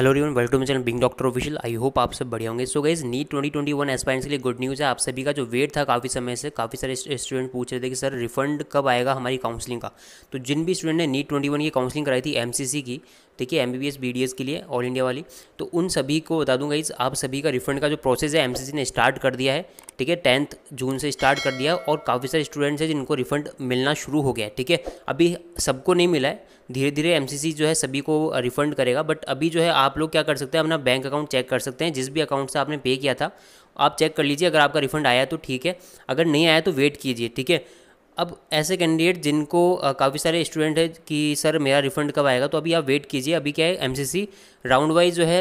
hello रिवन welcome channel being doctor official I hope आप सब बढ़िया होंगे सो गाइज नीट 2021 एस्पायरेंट्स के लिए गुड न्यूज़ है आप सभी का जो वेट था काफ़ी समय से काफ़ी सारे स्टूडेंट पूछ रहे थे कि सर रिफंड कब आएगा हमारी काउंसलिंग का तो जिन भी स्टूडेंट ने नीट 21 की काउंसलिंग कराई थी एमसीसी की ठीक है M B B S B D S के लिए ऑल इंडिया वाली तो उन सभी को बता दूंगा इस आप सभी का रिफंड का जो प्रोसेस है एम सी सी ने स्टार्ट कर दिया है ठीक है टेंथ जून से स्टार्ट कर दिया और काफ़ी सारे स्टूडेंट्स हैं जिनको रिफंड मिलना शुरू हो गया है ठीक है अभी सबको नहीं मिला है धीरे धीरे एम जो है सभी को रिफंड करेगा बट अभी जो है आप लोग क्या कर सकते हैं अपना बैंक अकाउंट चेक कर सकते हैं जिस भी अकाउंट से आपने पे किया था आप चेक कर लीजिए अगर आपका रिफंड आया तो ठीक है अगर नहीं आया तो वेट कीजिए ठीक है अब ऐसे कैंडिडेट जिनको काफ़ी सारे स्टूडेंट है कि सर मेरा रिफंड कब आएगा तो अभी आप वेट कीजिए अभी क्या है एमसीसी राउंड वाइज जो है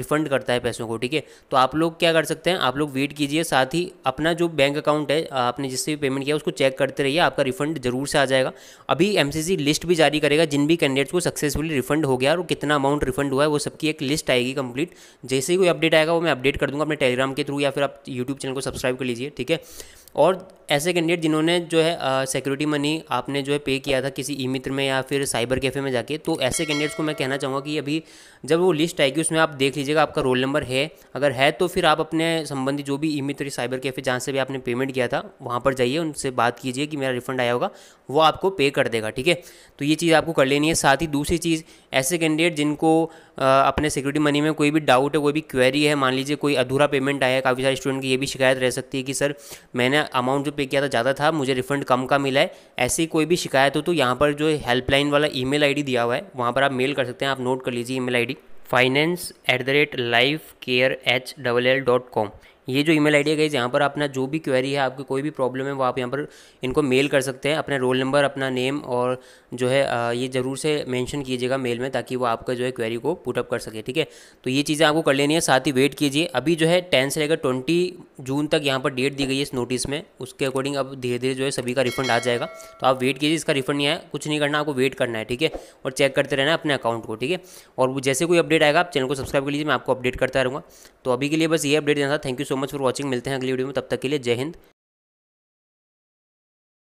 रिफंड करता है पैसों को ठीक है तो आप लोग क्या कर सकते हैं आप लोग वेट कीजिए साथ ही अपना जो बैंक अकाउंट है आपने जिससे भी पेमेंट किया उसको चेक करते रहिए आपका रिफंड जरूर से आ जाएगा अभी एम लिस्ट भी जारी करेगा जिन भी कैंडिडेट्स को सक्सेसफुली रिफंड हो गया और कितना अमाउंट रिफंड हुआ है वो सबकी एक लिस्ट आएगी कंप्लीट जैसे ही कोई अपडेट आएगा वो मैं अपडेट कर दूँगा अपने टेलीग्राम के थ्रू या फिर आप यूट्यूब चैनल को सब्सक्राइब कर लीजिए ठीक है और ऐसे कैंडिडेट जिन्होंने जो है सिक्योरिटी मनी आपने जो है पे किया था किसी ई मित्र में या फिर साइबर कैफ़े में जाके तो ऐसे कैंडिडेट्स को मैं कहना चाहूँगा कि अभी जब वो लिस्ट आएगी उसमें आप देख लीजिएगा आपका रोल नंबर है अगर है तो फिर आप अपने संबंधी जो भी ई मित्र साइबर कैफ़े जहाँ से भी आपने पेमेंट किया था वहाँ पर जाइए उनसे बात कीजिए कि मेरा रिफंड आया होगा वो आपको पे कर देगा ठीक है तो ये चीज़ आपको कर लेनी है साथ ही दूसरी चीज़ ऐसे कैंडिडेट जिनको अपने सिक्योरिटी मनी में कोई भी डाउट है कोई भी क्वेरी है मान लीजिए कोई अधूरा पेमेंट आया है काफ़ी सारे स्टूडेंट की ये भी शिकायत रह सकती है कि सर मैंने अमाउंट जो पे किया था ज़्यादा था मुझे रिफंड कम का मिला है ऐसी कोई भी शिकायत हो तो यहाँ पर जो हेल्पलाइन वाला ई मेल दिया हुआ है वहाँ पर आप मेल कर सकते हैं आप नोट कर लीजिए email finance at the rate life care H double L dot com ये जो ईमेल आईडी है गई यहाँ पर अपना जो भी क्वेरी है आपकी कोई भी प्रॉब्लम है वो आप यहाँ पर इनको मेल कर सकते हैं अपना रोल नंबर अपना नेम और जो है ये ज़रूर से मेंशन कीजिएगा मेल में ताकि वो आपका जो है क्वेरी को पुटअप कर सके ठीक है तो ये चीज़ें आपको कर लेनी है साथ ही वेट कीजिए अभी जो है टेन से लेकर ट्वेंटी जून तक यहाँ पर डेट दी गई है इस नोटिस में उसके अकॉर्डिंग अब धीरे धीरे जो है सभी का रिफंड आ जाएगा तो आप वेट कीजिए इसका रिफंड नहीं आया कुछ नहीं करना आपको वेट करना है ठीक है और चेक करते रहना अपने अकाउंट को ठीक है और जैसे कोई अपडेट आएगा आप चैनल को सब्सक्राइब कर लीजिए मैं आपको अपडेट करता रहूँगा तो अभी के लिए बस ये अपडेट देना था thank you so much for watching मिलते हैं अगली वीडियो में तब तक के लिए जय हिंद